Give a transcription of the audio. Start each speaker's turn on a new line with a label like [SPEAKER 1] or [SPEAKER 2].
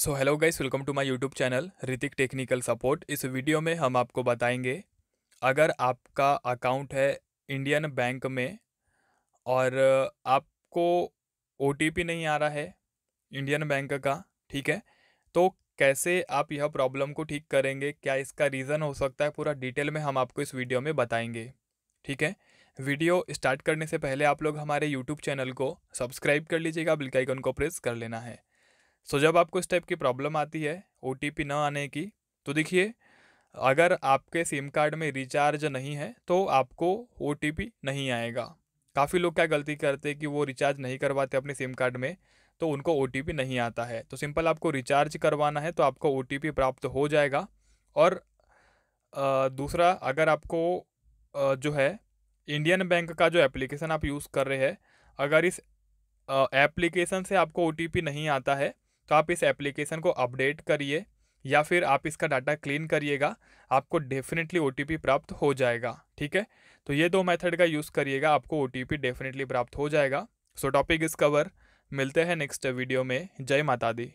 [SPEAKER 1] so hello guys welcome to my YouTube channel Hrithik technical support इस video में हम आपको बताएंगे अगर आपका अकाउंट है इंडियन बैंक में और आपको ओ नहीं आ रहा है इंडियन बैंक का ठीक है तो कैसे आप यह प्रॉब्लम को ठीक करेंगे क्या इसका रीज़न हो सकता है पूरा डिटेल में हम आपको इस वीडियो में बताएंगे ठीक है वीडियो स्टार्ट करने से पहले आप लोग हमारे यूट्यूब चैनल को सब्सक्राइब कर लीजिएगा बिल्कुल को प्रेस कर लेना है सो जब आपको इस टाइप की प्रॉब्लम आती है ओ न आने की तो देखिए अगर आपके सिम कार्ड में रिचार्ज नहीं है तो आपको ओ नहीं आएगा काफ़ी लोग क्या गलती करते हैं कि वो रिचार्ज नहीं करवाते अपने सिम कार्ड में तो उनको ओ नहीं आता है तो सिंपल आपको रिचार्ज करवाना है तो आपको ओ प्राप्त हो जाएगा और दूसरा अगर आपको जो है इंडियन बैंक का जो एप्लीकेशन आप यूज़ कर रहे हैं अगर इस एप्लीकेशन से आपको ओ नहीं आता है तो आप इस एप्लीकेशन को अपडेट करिए या फिर आप इसका डाटा क्लीन करिएगा आपको डेफिनेटली ओ प्राप्त हो जाएगा ठीक है तो ये दो मेथड का यूज़ करिएगा आपको ओ डेफिनेटली प्राप्त हो जाएगा सो टॉपिक इस कवर मिलते हैं नेक्स्ट वीडियो में जय माता दी